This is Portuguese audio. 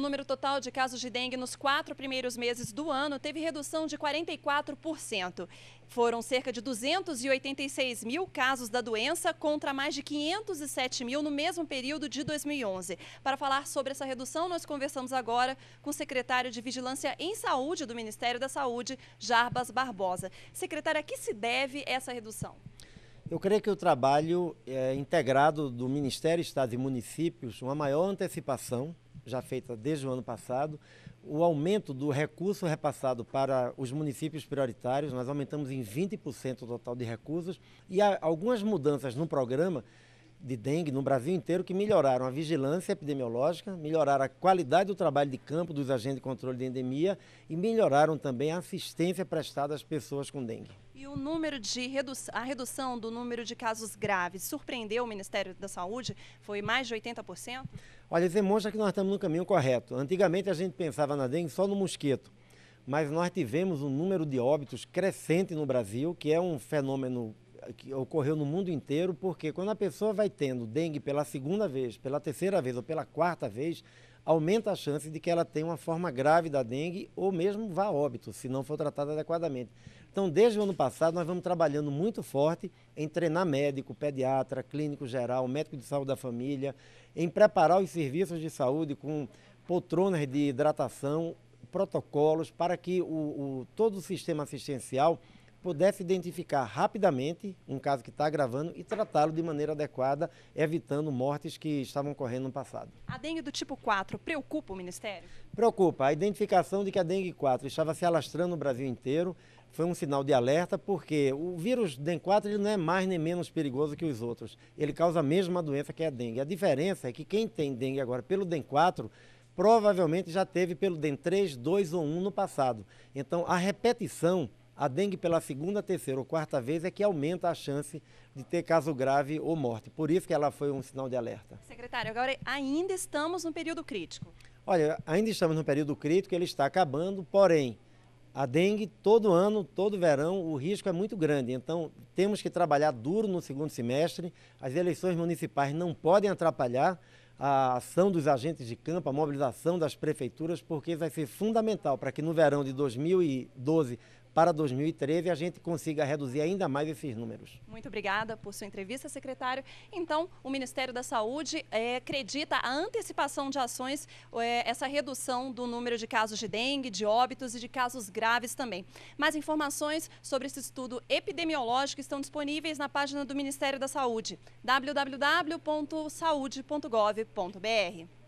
O número total de casos de dengue nos quatro primeiros meses do ano teve redução de 44%. Foram cerca de 286 mil casos da doença contra mais de 507 mil no mesmo período de 2011. Para falar sobre essa redução, nós conversamos agora com o secretário de Vigilância em Saúde do Ministério da Saúde, Jarbas Barbosa. Secretário, a que se deve essa redução? Eu creio que o trabalho é, integrado do Ministério, Estados e Municípios, uma maior antecipação já feita desde o ano passado, o aumento do recurso repassado para os municípios prioritários, nós aumentamos em 20% o total de recursos e há algumas mudanças no programa de dengue no Brasil inteiro que melhoraram a vigilância epidemiológica, melhoraram a qualidade do trabalho de campo dos agentes de controle de endemia e melhoraram também a assistência prestada às pessoas com dengue. E o número de redu a redução do número de casos graves surpreendeu o Ministério da Saúde? Foi mais de 80%? Olha, demonstra é que nós estamos no caminho correto. Antigamente a gente pensava na dengue só no mosquito, mas nós tivemos um número de óbitos crescente no Brasil, que é um fenômeno que ocorreu no mundo inteiro, porque quando a pessoa vai tendo dengue pela segunda vez, pela terceira vez ou pela quarta vez, aumenta a chance de que ela tenha uma forma grave da dengue ou mesmo vá a óbito, se não for tratada adequadamente. Então, desde o ano passado, nós vamos trabalhando muito forte em treinar médico, pediatra, clínico geral, médico de saúde da família, em preparar os serviços de saúde com poltronas de hidratação, protocolos, para que o, o todo o sistema assistencial pudesse identificar rapidamente um caso que está agravando e tratá-lo de maneira adequada, evitando mortes que estavam ocorrendo no passado. A dengue do tipo 4 preocupa o Ministério? Preocupa. A identificação de que a dengue 4 estava se alastrando no Brasil inteiro foi um sinal de alerta, porque o vírus dengue 4 ele não é mais nem menos perigoso que os outros. Ele causa a mesma doença que a dengue. A diferença é que quem tem dengue agora pelo dengue 4 provavelmente já teve pelo dengue 3, 2 ou 1 no passado. Então, a repetição a dengue, pela segunda, terceira ou quarta vez, é que aumenta a chance de ter caso grave ou morte. Por isso que ela foi um sinal de alerta. Secretário, agora ainda estamos no período crítico. Olha, ainda estamos no período crítico, ele está acabando, porém, a dengue, todo ano, todo verão, o risco é muito grande. Então, temos que trabalhar duro no segundo semestre. As eleições municipais não podem atrapalhar a ação dos agentes de campo, a mobilização das prefeituras, porque vai ser fundamental para que no verão de 2012 para 2013 a gente consiga reduzir ainda mais esses números. Muito obrigada por sua entrevista, secretário. Então, o Ministério da Saúde é, acredita a antecipação de ações, é, essa redução do número de casos de dengue, de óbitos e de casos graves também. Mais informações sobre esse estudo epidemiológico estão disponíveis na página do Ministério da Saúde, www.saude.gov.br.